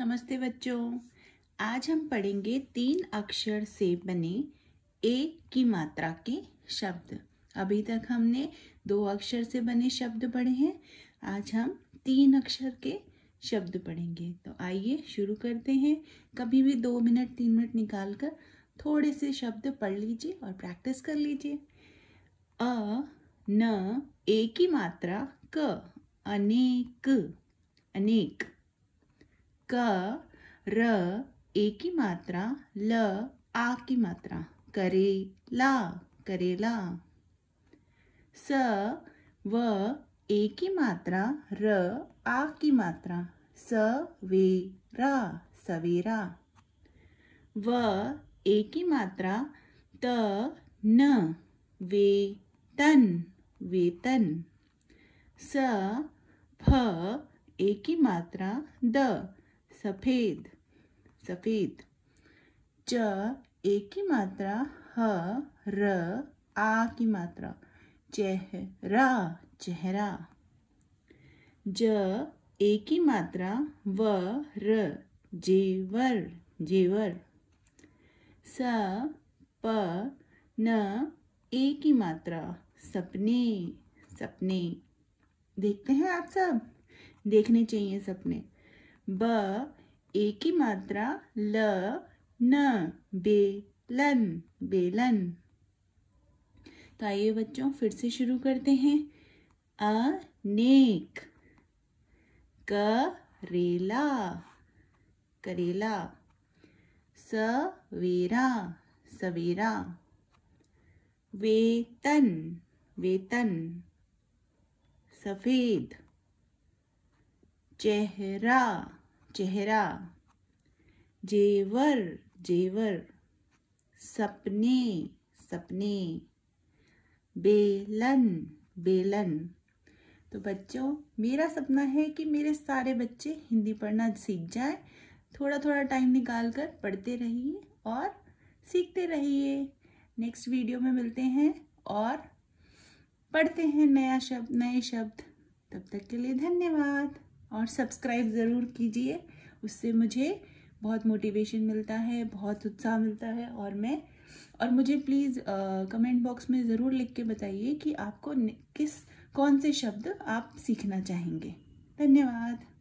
नमस्ते बच्चों आज हम पढ़ेंगे तीन अक्षर से बने ए की मात्रा के शब्द अभी तक हमने दो अक्षर से बने शब्द पढ़े हैं आज हम तीन अक्षर के शब्द पढ़ेंगे तो आइए शुरू करते हैं कभी भी दो मिनट तीन मिनट निकाल कर थोड़े से शब्द पढ़ लीजिए और प्रैक्टिस कर लीजिए अ न ए की मात्रा क अनेक अनेक क र ए की मात्रा ल आ की मात्रा करे करेला करेला स व ए की मात्रा र आ की मात्रा स वे रा सवेरा व ए की मात्रा त न वे तन वेतन स फ ए की मात्रा द सफ़ेद सफ़ेद च ए की मात्रा ह र आ की मात्रा चेहरा चेहरा ज ए की मात्रा व र जेवर जेवर स प न ए की मात्रा सपने सपने देखते हैं आप सब देखने चाहिए सपने ब ए की मात्रा ल न बेलन बेलन तो आइए बच्चों फिर से शुरू करते हैं अनेक करेला करेला सवेरा सवेरा वेतन वेतन सफेद चेहरा चेहरा जेवर जेवर सपने सपने बेलन बेलन तो बच्चों मेरा सपना है कि मेरे सारे बच्चे हिंदी पढ़ना सीख जाएं थोड़ा थोड़ा टाइम निकाल कर पढ़ते रहिए और सीखते रहिए नेक्स्ट वीडियो में मिलते हैं और पढ़ते हैं नया शब्द नए शब्द तब तक के लिए धन्यवाद और सब्सक्राइब ज़रूर कीजिए उससे मुझे बहुत मोटिवेशन मिलता है बहुत उत्साह मिलता है और मैं और मुझे प्लीज़ कमेंट बॉक्स में ज़रूर लिख के बताइए कि आपको किस कौन से शब्द आप सीखना चाहेंगे धन्यवाद